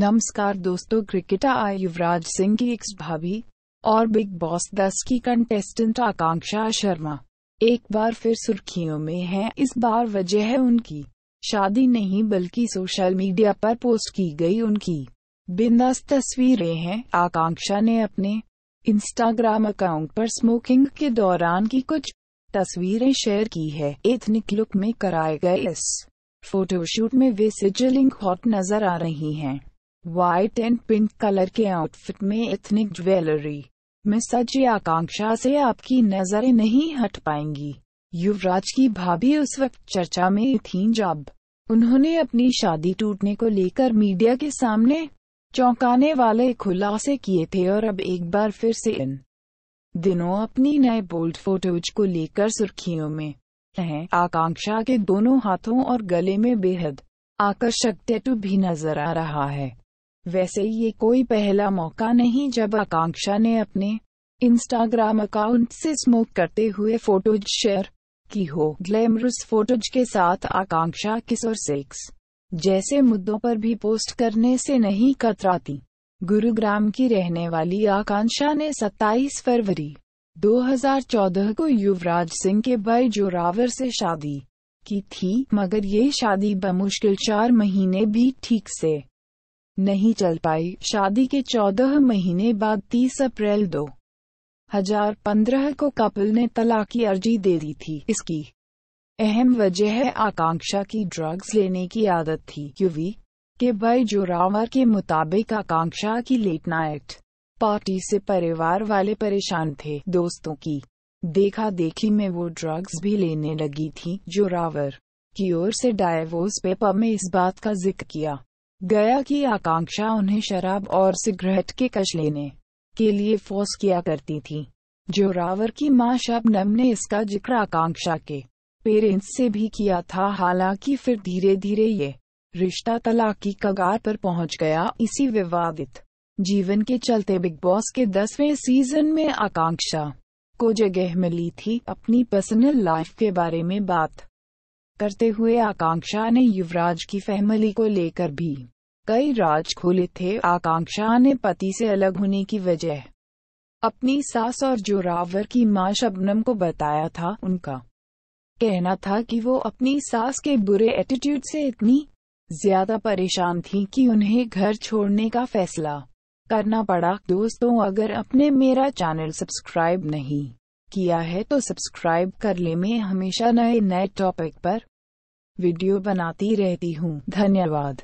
नमस्कार दोस्तों क्रिकेटर आय युवराज सिंह की एक भाभी और बिग बॉस दस की कंटेस्टेंट आकांक्षा शर्मा एक बार फिर सुर्खियों में है इस बार वजह है उनकी शादी नहीं बल्कि सोशल मीडिया पर पोस्ट की गई उनकी बिंदास तस्वीरें हैं आकांक्षा ने अपने इंस्टाग्राम अकाउंट पर स्मोकिंग के दौरान की कुछ तस्वीरें शेयर की है एथनिक लुक में कराए गए इस फोटोशूट में वे सिजलिंग हॉट नजर आ रही हैं व्हाइट एंड पिंक कलर के आउटफिट में एथनिक ज्वेलरी में सजी आकांक्षा से आपकी नजरें नहीं हट पाएंगी युवराज की भाभी उस वक्त चर्चा में थीं जब उन्होंने अपनी शादी टूटने को लेकर मीडिया के सामने चौंकाने वाले खुलासे किए थे और अब एक बार फिर से इन दिनों अपनी नए बोल्ड फोटोज को लेकर सुर्खियों में हैं आकांक्षा के दोनों हाथों और गले में बेहद आकर्षक टैटू भी नजर आ रहा है वैसे ये कोई पहला मौका नहीं जब आकांक्षा ने अपने इंस्टाग्राम अकाउंट से स्मोक करते हुए फोटोज शेयर की हो ग्लैमरस फोटोज के साथ आकांक्षा किस और सेक्स जैसे मुद्दों पर भी पोस्ट करने से नहीं कतराती गुरुग्राम की रहने वाली आकांक्षा ने 27 फरवरी 2014 को युवराज सिंह के भाई जोरावर से शादी की थी मगर ये शादी बमुश्किल चार महीने भी ठीक से नहीं चल पाई शादी के चौदह महीने बाद तीस अप्रैल दो हजार पंद्रह को कपिल ने तलाक की अर्जी दे दी थी इसकी अहम वजह आकांक्षा की ड्रग्स लेने की आदत थी क्यूवी के भाई जोरावर के मुताबिक आकांक्षा की लेट नाइट पार्टी से परिवार वाले परेशान थे दोस्तों की देखा देखी में वो ड्रग्स भी लेने लगी थी जोरावर की ओर से डायवोर्स पेपर में इस बात का जिक्र किया गया की आकांक्षा उन्हें शराब और सिगरेट के कश लेने के लिए फोर्स किया करती थी जोरावर की मां शबनम ने इसका जिक्र आकांक्षा के पेरेंट्स से भी किया था हालांकि फिर धीरे धीरे ये रिश्ता तलाक की कगार पर पहुंच गया इसी विवादित जीवन के चलते बिग बॉस के दसवें सीजन में आकांक्षा को जगह मिली थी अपनी पर्सनल लाइफ के बारे में बात करते हुए आकांक्षा ने युवराज की फैमिली को लेकर भी कई राज खोले थे आकांक्षा ने पति से अलग होने की वजह अपनी सास और जोरावर की मां शबनम को बताया था उनका कहना था कि वो अपनी सास के बुरे एटीट्यूड से इतनी ज्यादा परेशान थी कि उन्हें घर छोड़ने का फैसला करना पड़ा दोस्तों अगर अपने मेरा चैनल सब्सक्राइब नहीं किया है तो सब्सक्राइब कर ले मैं हमेशा नए नए टॉपिक पर वीडियो बनाती रहती हूँ धन्यवाद